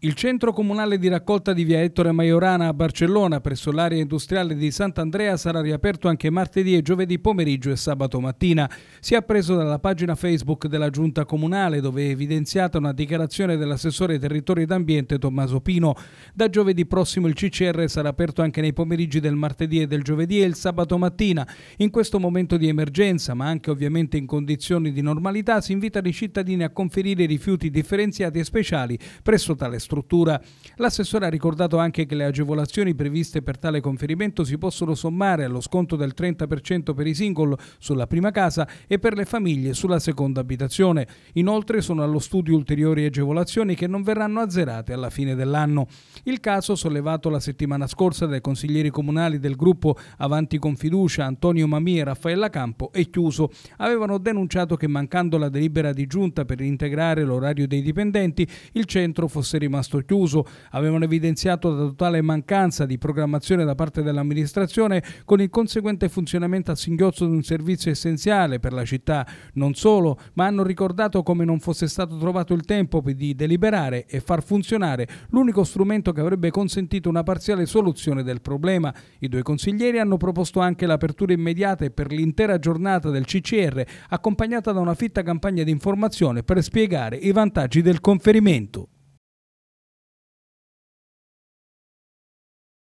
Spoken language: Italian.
Il centro comunale di raccolta di via Ettore Maiorana a Barcellona presso l'area industriale di Sant'Andrea sarà riaperto anche martedì e giovedì pomeriggio e sabato mattina. Si è appreso dalla pagina Facebook della Giunta Comunale dove è evidenziata una dichiarazione dell'assessore territorio ed ambiente Tommaso Pino. Da giovedì prossimo il CCR sarà aperto anche nei pomeriggi del martedì e del giovedì e il sabato mattina. In questo momento di emergenza ma anche ovviamente in condizioni di normalità si invita i cittadini a conferire rifiuti differenziati e speciali presso tale struttura struttura. L'assessore ha ricordato anche che le agevolazioni previste per tale conferimento si possono sommare allo sconto del 30% per i single sulla prima casa e per le famiglie sulla seconda abitazione. Inoltre sono allo studio ulteriori agevolazioni che non verranno azzerate alla fine dell'anno. Il caso sollevato la settimana scorsa dai consiglieri comunali del gruppo Avanti con Fiducia, Antonio Mami e Raffaella Campo, è chiuso. Avevano denunciato che mancando la delibera di giunta per integrare l'orario dei dipendenti, il centro fosse rimasto rimasto chiuso avevano evidenziato la totale mancanza di programmazione da parte dell'amministrazione con il conseguente funzionamento a singhiozzo di un servizio essenziale per la città. Non solo, ma hanno ricordato come non fosse stato trovato il tempo di deliberare e far funzionare l'unico strumento che avrebbe consentito una parziale soluzione del problema. I due consiglieri hanno proposto anche l'apertura immediata e per l'intera giornata del CCR, accompagnata da una fitta campagna di informazione per spiegare i vantaggi del conferimento.